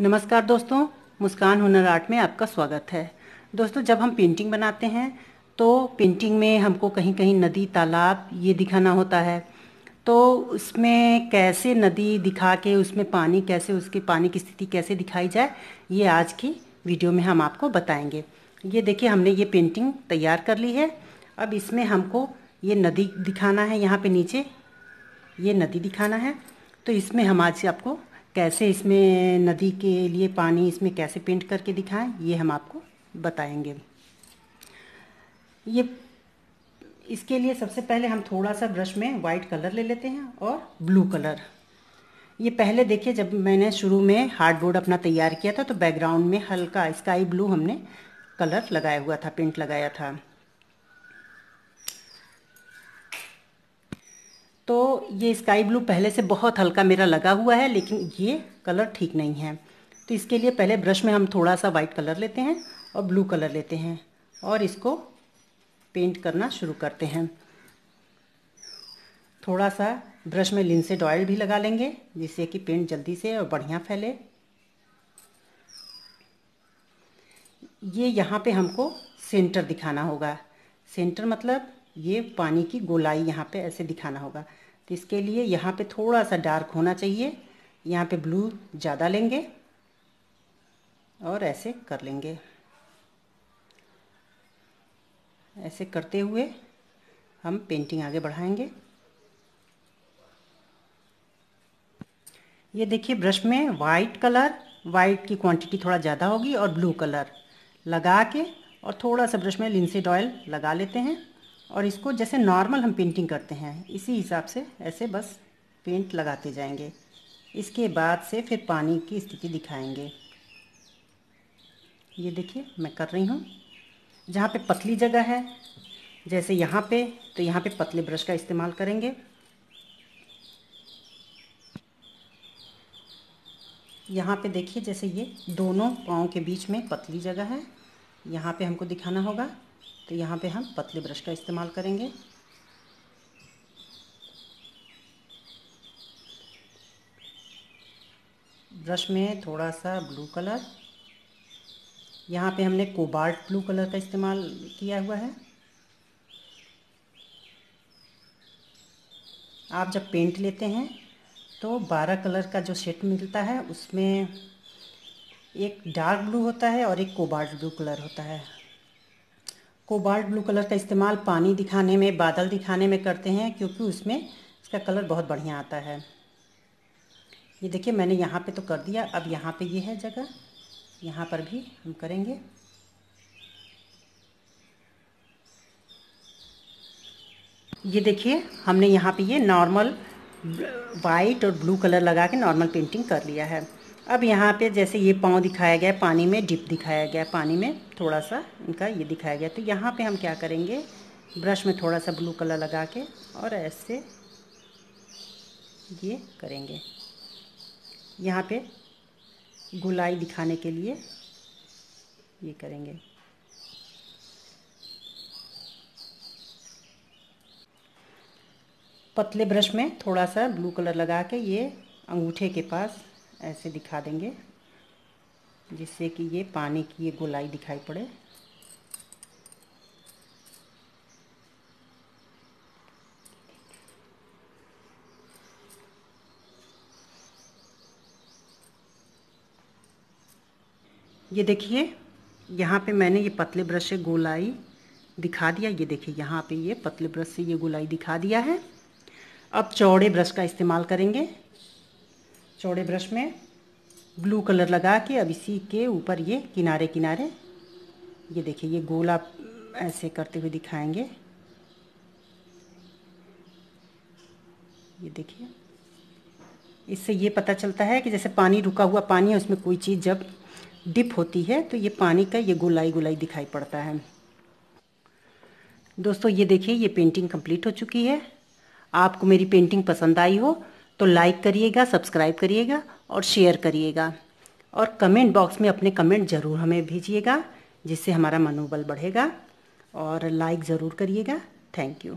नमस्कार दोस्तों मुस्कान हुनर आर्ट में आपका स्वागत है दोस्तों जब हम पेंटिंग बनाते हैं तो पेंटिंग में हमको कहीं कहीं नदी तालाब ये दिखाना होता है तो उसमें कैसे नदी दिखा के उसमें पानी कैसे उसके पानी की स्थिति कैसे दिखाई जाए ये आज की वीडियो में हम आपको बताएंगे ये देखिए हमने ये पेंटिंग तैयार कर ली है अब इसमें हमको ये नदी दिखाना है यहाँ पे नीचे ये नदी दिखाना है तो इसमें हम आज आपको कैसे इसमें नदी के लिए पानी इसमें कैसे पेंट करके दिखाएं ये हम आपको बताएंगे ये इसके लिए सबसे पहले हम थोड़ा सा ब्रश में वाइट कलर ले लेते हैं और ब्लू कलर ये पहले देखिए जब मैंने शुरू में हार्डबोर्ड अपना तैयार किया था तो बैकग्राउंड में हल्का स्काई ब्लू हमने कलर लगाया हुआ था पेंट लगाया था तो ये स्काई ब्लू पहले से बहुत हल्का मेरा लगा हुआ है लेकिन ये कलर ठीक नहीं है तो इसके लिए पहले ब्रश में हम थोड़ा सा वाइट कलर लेते हैं और ब्लू कलर लेते हैं और इसको पेंट करना शुरू करते हैं थोड़ा सा ब्रश में लिंसेड ऑयल भी लगा लेंगे जिससे कि पेंट जल्दी से और बढ़िया फैले ये यहाँ पे हमको सेंटर दिखाना होगा सेंटर मतलब ये पानी की गोलाई यहाँ पे ऐसे दिखाना होगा तो इसके लिए यहाँ पे थोड़ा सा डार्क होना चाहिए यहाँ पे ब्लू ज़्यादा लेंगे और ऐसे कर लेंगे ऐसे करते हुए हम पेंटिंग आगे बढ़ाएंगे ये देखिए ब्रश में वाइट कलर वाइट की क्वांटिटी थोड़ा ज़्यादा होगी और ब्लू कलर लगा के और थोड़ा सा ब्रश में लिंसेड ऑयल लगा लेते हैं और इसको जैसे नॉर्मल हम पेंटिंग करते हैं इसी हिसाब से ऐसे बस पेंट लगाते जाएंगे इसके बाद से फिर पानी की स्थिति दिखाएंगे ये देखिए मैं कर रही हूँ जहाँ पे पतली जगह है जैसे यहाँ पे तो यहाँ पे पतले ब्रश का इस्तेमाल करेंगे यहाँ पे देखिए जैसे ये दोनों पाँव के बीच में पतली जगह है यहाँ पे हमको दिखाना होगा तो यहाँ पे हम पतले ब्रश का इस्तेमाल करेंगे ब्रश में थोड़ा सा ब्लू कलर यहाँ पे हमने कोबाल्ट ब्लू कलर का इस्तेमाल किया हुआ है आप जब पेंट लेते हैं तो बारह कलर का जो सेट मिलता है उसमें एक डार्क ब्लू होता है और एक कोबाल्ट ब्लू कलर होता है कोबाल्ट ब्लू कलर का इस्तेमाल पानी दिखाने में बादल दिखाने में करते हैं क्योंकि उसमें इसका कलर बहुत बढ़िया आता है ये देखिए मैंने यहाँ पे तो कर दिया अब यहाँ पे ये है जगह यहाँ पर भी हम करेंगे ये देखिए हमने यहाँ पे ये नॉर्मल वाइट और ब्लू कलर लगा के नॉर्मल पेंटिंग कर लिया है अब यहाँ पे जैसे ये पाँव दिखाया गया पानी में डिप दिखाया गया पानी में थोड़ा सा इनका ये दिखाया गया तो यहाँ पे हम क्या करेंगे ब्रश में थोड़ा सा ब्लू कलर लगा के और ऐसे ये करेंगे यहाँ पे गुलाई दिखाने के लिए ये करेंगे पतले ब्रश में थोड़ा सा ब्लू कलर लगा के ये अंगूठे के पास ऐसे दिखा देंगे जिससे कि ये पानी की ये गोलाई दिखाई पड़े ये देखिए यहाँ पे मैंने ये पतले ब्रश से गोलाई दिखा दिया ये देखिए यहाँ पे ये पतले ब्रश से ये गोलाई दिखा दिया है अब चौड़े ब्रश का इस्तेमाल करेंगे चौड़े ब्रश में ब्लू कलर लगा के अब इसी के ऊपर ये किनारे किनारे ये देखिए ये गोला ऐसे करते हुए दिखाएंगे ये देखिए इससे ये पता चलता है कि जैसे पानी रुका हुआ पानी है उसमें कोई चीज़ जब डिप होती है तो ये पानी का ये गोलाई गोलाई दिखाई पड़ता है दोस्तों ये देखिए ये पेंटिंग कंप्लीट हो चुकी है आपको मेरी पेंटिंग पसंद आई हो तो लाइक करिएगा सब्सक्राइब करिएगा और शेयर करिएगा और कमेंट बॉक्स में अपने कमेंट ज़रूर हमें भेजिएगा जिससे हमारा मनोबल बढ़ेगा और लाइक ज़रूर करिएगा थैंक यू